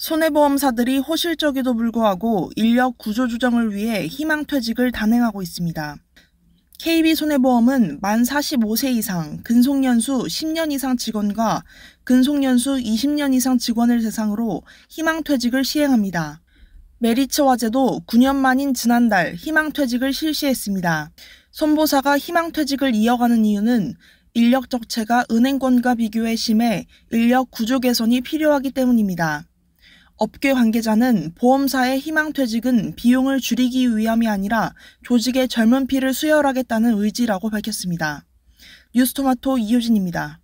손해보험사들이 호실적에도 불구하고 인력 구조 조정을 위해 희망퇴직을 단행하고 있습니다. KB손해보험은 만 45세 이상 근속연수 10년 이상 직원과 근속연수 20년 이상 직원을 대상으로 희망퇴직을 시행합니다. 메리츠 화재도 9년 만인 지난달 희망퇴직을 실시했습니다. 손보사가 희망퇴직을 이어가는 이유는 인력 적체가 은행권과 비교해 심해 인력 구조 개선이 필요하기 때문입니다. 업계 관계자는 보험사의 희망퇴직은 비용을 줄이기 위함이 아니라 조직의 젊은 피를 수혈하겠다는 의지라고 밝혔습니다. 뉴스토마토 이효진입니다.